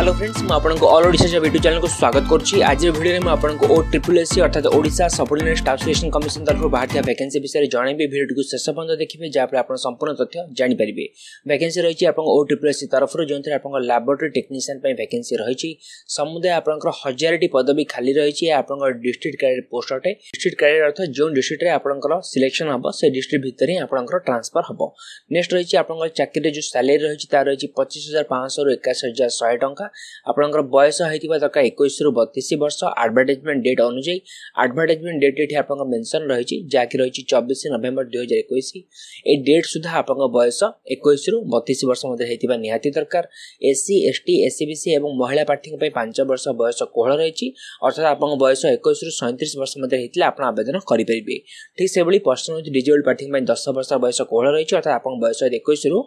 hello friends মু আপনার all Odisha job YouTube channel স্বাগত করছি আজ ভিডিওরে মু আপনার ও ট্রিপল এসি অর্থাৎ Odisha subordinate staff selection commission তরফ বাহার ভ্যাকেন্সি বিষয়ে জনাইবি ভিডিওটি শেষ পর্যন্ত দেখবে যাফলে আপনার সম্পূর্ণ তথ্য জাঁপারে ভ্যাকেন্সি রয়েছে আপনার ও ট্রিপল এসি তরফর যে আপনার ল্যাবরেটরি টেকনিসিয়ান ভ্যাকেন্সি রয়েছে সমুদায় আপনার হাজারটি পদবী খালি রয়েছে আপনার ডিস্ট্রিক্ট ক্যারিয়ার পোস্ট অটে ডিস্ট্রিক্ট ক্যারিয়ার অর্থ যে ডিস্ট্রিক্টে আপনার সিলেকশন হব সেই ডিস্ট্রিক্ট ভিতরে ହିଁ ଆପଣଙ୍କର ଟ୍ରାନ୍ସଫର୍ ହେବ ନେକ୍ସଟ ରହିଛି ଆପଣଙ୍କର ଚାକିରିରେ ଯେଉଁ ସାଲେରୀ ରହିଛି ତାର ରହିଛି ପଚିଶ ହଜାର ପାଞ୍ଚଶହରୁ ଏକାଅଶୀ ହଜାର ଶହେ ଟଙ୍କା ଆପଣଙ୍କର ବୟସ ହେଇଥିବା ଦରକାର ଏକୋଇଶରୁ ବତିଶ ବର୍ଷ ଆଡ଼ଭର୍ଟାଇଜମେଣ୍ଟ ଡେଟ୍ ଅନୁଯାୟୀ ଆଡ଼ଭର୍ଟାଇଜମେଣ୍ଟ ଡେଟ୍ ଏଠି ଆପଣଙ୍କ ମେନସନ୍ ରହିଛି ଯାହାକି ରହିଛି ଚବିଶ ନଭେମ୍ବର ଦୁଇହଜାର ଏକୋଇଶ ଏଇ ଡେଟ୍ ସୁଦ୍ଧା ଆପଣଙ୍କ ବୟସ ଏକୋଇଶରୁ ବତିଶ ବର୍ଷ ମଧ୍ୟରେ ହେଇଥିବା ନିହାତି ଦରକାର ଏସ୍ସି ଏସ୍ଟି ଏସ୍ସିବିସି ଏବଂ ମହିଳା ପ୍ରାର୍ଥୀଙ୍କ ପାଇଁ ପାଞ୍ଚ ବର୍ଷ ବୟସ କୋହଳ ରହିଛି ଅର୍ଥାତ୍ ଆପଣଙ୍କ ବୟସ ଏକୋଇଶରୁ ସଇଁତିରିଶ ବର୍ଷ ମଧ୍ୟରେ ହେଇଥିଲେ ଆପଣ ଆବେଦନ କରିପାରିବେ ଠିକ୍ ସେଭଳି ପର୍ସନ ହେଉଛି ଡିଜେବଲ୍ଡ ପ୍ରାର୍ଥୀଙ୍କ ପାଇଁ ଦଶ ବର୍ଷ ବୟସ କୋହଳ ରହିଛି ଅର୍ଥାତ୍ ଆପଣଙ୍କ ବୟସ ଏକୋଇଶରୁ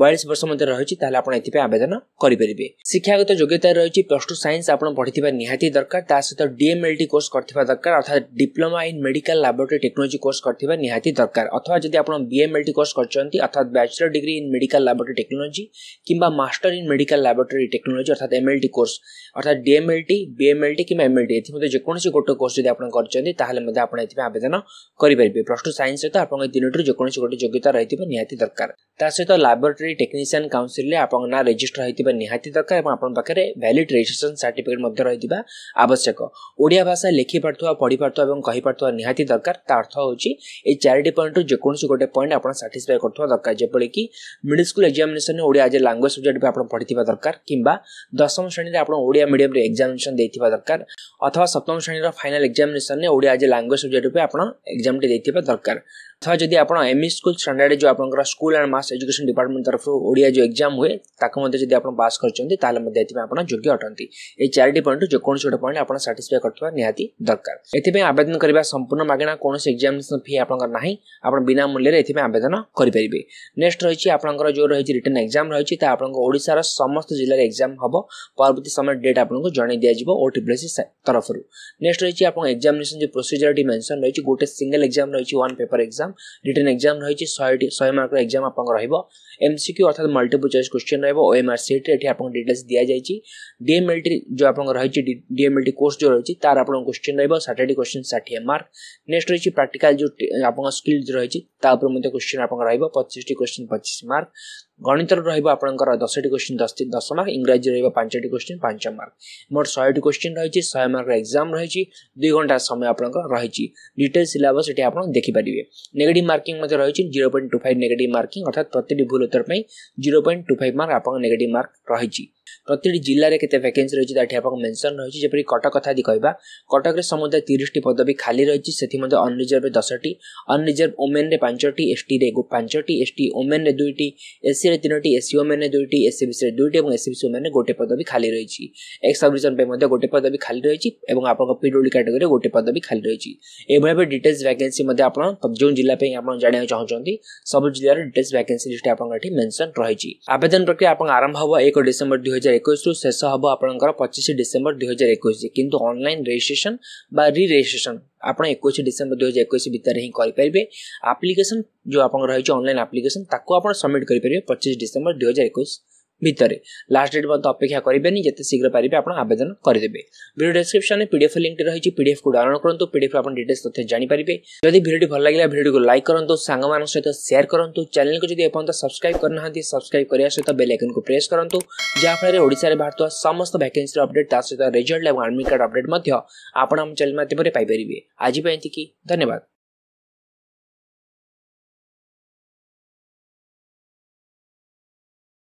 ବୟାଳିଶ ବର୍ଷ ମଧ୍ୟରେ ରହିଛି ତାହେଲେ ଆପଣ ଏଥିପାଇଁ ଆବେଦନ କରିପାରିବେ ଶିକ୍ଷାଗତ সহিত যোগ্যতা রয়েছে প্লস টু সাইন্স আপনার পড়িথিবা নিহাতি দরকার তা সহিত ডিএমএলটি কোর্স করিবা দরকার অর্থাৎ diploma in medical laboratory technology course করিবা নিহাতি দরকার অথবা যদি আপনার বিএমএলটি কোর্স করছেন অর্থাৎ bachelor degree in medical laboratory technology কিংবা master in medical laboratory technology অর্থাৎ এমএলটি কোর্স অর্থাৎ ডিএমএলটি বিএমএলটি কিংবা এমএলটি এমধ্যে যেকোনসি গোটে কোর্স যদি আপনার করছেন তাহলে মধ্যে আপনার এতে আবেদন করিপারে প্লস টু সাইন্স সহিত আপনার তিনোটি যেকোনসি গোটে যোগ্যতা রহিবা নিহাতি দরকার তা সহিত ল্যাবরেটরি টেকনিশিয়ান কাউন্সিলে আপনার না রেজিস্টার হইতিবা নিহাতি দরকার এবং আপনার ପାଖରେ ଭ୍ୟାଲିଡ୍ ରେଜିଷ୍ଟ୍ରେସନ୍ ସାର୍ଟିଫିକେଟ୍ ମଧ୍ୟ ରହିଥିବା ଆବଶ୍ୟକ ଓଡ଼ିଆ ଭାଷା ଲେଖିପାରୁଥିବା ପଢ଼ିପାରୁଥିବା ଏବଂ କହିପାରୁଥିବା ନିହାତି ଦରକାର ତା ଅର୍ଥ ହେଉଛି ଏହି ଚାରିଟି ପଏଣ୍ଟରୁ ଯେକୌଣସି ଗୋଟେ ପଏଣ୍ଟ ଆପଣ ସାଟିସ୍ଫାଏ କରୁଥିବା ଦରକାର ଯେପରିକି ମିଡ଼ିଲ୍ ସ୍କୁଲ୍ ଏକ୍ଜାମିନେସନ୍ରେ ଓଡ଼ିଆ ଆଜି ଲାଙ୍ଗୁଏଜ୍ ସବଜେକ୍ଟ ବି ଆପଣ ପଢ଼ିଥିବା ଦରକାର କିମ୍ବା ଦଶମ ଶ୍ରେଣୀରେ ଆପଣ ଓଡ଼ିଆ ମିଡ଼ିୟମ୍ରେ ଏକ୍ଜାମିନେସନ୍ ଦେଇଥିବା ଦରକାର ଅଥବା ସପ୍ତମ ଶ୍ରେଣୀର ଫାଇନାଲ୍ ଏକ୍ଜାମିନେସନ୍ରେ ଓଡ଼ିଆ ଆଜି ଲାଙ୍ଗୁଏଜ୍ ସବଜେକ୍ଟ ଉପରେ ଆପଣ ଏକ୍ଜାମ୍ଟି ଦେଇଥିବା ଦରକାର अथवा जदि आप एम इ स्कूल स्टाडार्ड जो आप school and mass education department तरफ ओडिया जो एग्जाम हुए ताको जदि आप पास करते आपड़ योग्य अटंती ये चार पॉइंट जो कौन गोटे पॉइंट आप साटिसफाई करवा निहाती दरकार एथपाई आवेदन करने संपूर्ण मगणा कौन एक्जामेसन फी आप आप बिना मूल्य में आवेदन करेंगे नेक्स्ट रही आपंकर जो रही रिटर्न एक्जाम रही है आपशार समस्त जिले एक्जाम हम परवर्त समय डेट आपको जन दिज्व ओ ट्रिपलसी तरफ नेक्स्ट रही आप एक्जामेसन जो प्रोसीजर मेनसन रही गोटे सिंगल एक्जाम रही one paper exam written exam ରହିଛି ଶହେଟି ଶହେ ମାର୍କର ଏକ୍ଜାମ୍ ଆପଣଙ୍କର ରହିବ ଏମ୍ସିକ୍ୟୁ ଅର୍ଥାତ୍ ମଲ୍ଟିପୁଲ୍ ଚଏସ୍ କ୍ୱେଶ୍ଚନ୍ ରହିବ ଓ ଏମ୍ ଆର୍ ସିଟ୍ ଏଠି ଆପଣଙ୍କ ଡିଟେଲ୍ସ ଦିଆଯାଇଛି ଡିଏମ୍ଏଲ୍ଟି ଯେଉଁ ଆପଣଙ୍କ ରହିଛି ଡିଏମ୍ଏଲ୍ଟି କୋର୍ସ ଯେଉଁ ରହିଛି ତାର ଆପଣଙ୍କ କ୍ୱେଶ୍ଚନ୍ ରହିବ ସାଟର୍ଡେ କ୍ୱେଶ୍ଚନ୍ ଷାଠିଏ ମାର୍କ ନେକ୍ସଟ୍ ରହିଛି ପ୍ରାକ୍ଟିକାଲ୍ ଯେଉଁ ଆପଣଙ୍କ ସ୍କିଲ୍ ରହିଛି ତା ଉପରେ ମଧ୍ୟ କ୍ୱେଶ୍ଚନ୍ ଆପଣଙ୍କ ରହିବ ପଚିଶଟି କ୍ୱେଶ୍ଚନ୍ ପଚିଶ ମାର୍କ ଗଣିତର ରହିବ ଆପଣଙ୍କର ଦଶଟି କ୍ୱେଶ୍ଚିନ୍ ଦଶ ଦଶ ମାର୍କ ଇଂରାଜୀ ରହିବ ପାଞ୍ଚଟି କ୍ୱେଶ୍ଚିନ୍ ପାଞ୍ଚ ମାର୍କ ମୋର ଶହେଟି କ୍ୱେଶ୍ଚିନ୍ ରହିଛି ଶହେ ମାର୍କର ଏକ୍ଜାମ୍ ରହିଛି ଦୁଇ ଘଣ୍ଟା ସମୟ ଆପଣଙ୍କର ରହିଛି ଡିଟେଲ୍ ସିଲାବସ୍ ଏଠି ଆପଣ ଦେଖିପାରିବେ ନେଗେଟିଭ୍ ମାର୍କିଂ ମଧ୍ୟ ରହିଛି zero point two five negative marking ଅର୍ଥାତ୍ ପ୍ରତିଟି ଭୁଲ उत्तर zero point two five mark आपंकर नेगेटिव मार्क रही ପ୍ରତିଟି ଜିଲ୍ଲାରେ କେତେ ଭ୍ୟାକେନ୍ସି ରହିଛି ତାଠି ଆପଣଙ୍କ ମେନ୍ସନ୍ ରହିଛି ଯେପରି କଟକ କଥା ଯଦି କହିବା କଟକରେ ସମୁଦାୟ ତିରିଶଟି ପଦବୀ ଖାଲି ରହିଛି ସେଥିମଧ୍ୟ ଅନରିଜର୍ଭରେ ଦଶଟି ଅନରିଜର୍ଭ ଓମେନ୍ରେ ପାଞ୍ଚଟି ଏସ୍ଟିରେ ପାଞ୍ଚଟି ଏସ୍ଟି ଓମେନ୍ରେ ଦୁଇଟି ଏସ୍ସିରେ ତିନୋଟି ଏସ୍ସି ଓମେନ୍ରେ ଦୁଇଟି ଏସ୍ସି ବିସିରେ ଦୁଇଟି ଏବଂ ଏସ୍ସି ବିସି ଓମେନ୍ରେ ଗୋଟେ ପଦବୀ ଖାଲି ରହିଛି ଏକ୍ସ ସର୍ଭିସନ୍ ପାଇଁ ମଧ୍ୟ ଗୋଟେ ପଦବୀ ଖାଲି ରହିଛି ଏବଂ ଆପଣଙ୍କ ପିଡବ୍ଲ୍ୟୁ କ୍ୟାଟେଗୋରୀରେ ଗୋଟେ ପଦବୀ ଖାଲି ରହିଛି ଏଭଳି ଭାବେ ଡିଟେଲ୍ସ ଭ୍ୟାକେନ୍ସି ମଧ୍ୟ ଆପଣ ଯେଉଁ ଜିଲ୍ଲା ପାଇଁ ଆପଣ ଜାଣିବାକୁ ଚାହୁଁଛନ୍ତି ସବୁ ଜିଲ୍ଲାର ଡିଟେଲ୍ସ ଭ୍ୟାକେନ୍ସି ଲିଷ୍ଟ ଆପଣଙ୍କ ଏଠି ମେନ୍ସନ୍ ରହିଛି ଆବେଦନ ପ୍ରକ୍ରିୟା ଆପଣ ଆରମ୍ଭ ହେବ ଏକ ଡିସେମ୍ବର ଦୁଇ ହଜାର ଏକୋଇଶରୁ ଶେଷ ହେବ ଆପଣଙ୍କର ପଚିଶ ଡିସେମ୍ବର ଦୁଇହଜାର ଏକୋଇଶ କିନ୍ତୁ ଅନଲାଇନ୍ ରେଜିଷ୍ଟ୍ରେସନ୍ ବା ରି ରେଜିଷ୍ଟ୍ରେସନ୍ ଆପଣ ଏକୋଇଶ ଡିସେମ୍ବର ଦୁଇହଜାର ଏକୋଇଶ ଭିତରେ ହିଁ କରିପାରିବେ ଆପ୍ଲିକେସନ୍ ଯେଉଁ ଆପଣଙ୍କର ରହିଛି ଅନଲାଇନ୍ ଆପ୍ଲିକେସନ୍ ତାକୁ ଆପଣ ସବମିଟ୍ କରିପାରିବେ ପଚିଶ ଡିସେମ୍ବର ଦୁଇହଜାର ଏକୋଇଶ ভিতরে লাস্ট ডেট পর্যন্ত অপেক্ষা করবেনি যেতে শীঘ্র পারিবে আপনার আবেদন করেদেবে ভিডিও ডেসক্রিপশনে পিডিএফ লিঙ্কটি রয়েছে পিডিএফকু ডাউনলোড করতু পিডিএফ আপনার ডিটেলস তথ্য জাঁপারে যদি ভিডিওটি ভাল লাগিলা ভিডিওকে লাইক করতু সাংমান সহ সেয়ার করতু চ্যানেলকে যদি এপর্যন্ত সবসক্রাইব করে না সবসক্রাইব করা সহ বেল আইকনকে প্রেস করতু যাফলের ওড়শার বাহুয়া সমস্ত ভ্যাকেন্সির অপডেট তা সহ রেজল্ট এবং আডমিট কার্ড অপডেট আপনার আমার চ্যানেল মাধ্যমে পাইপারে আজ এতিকি ধন্যবাদ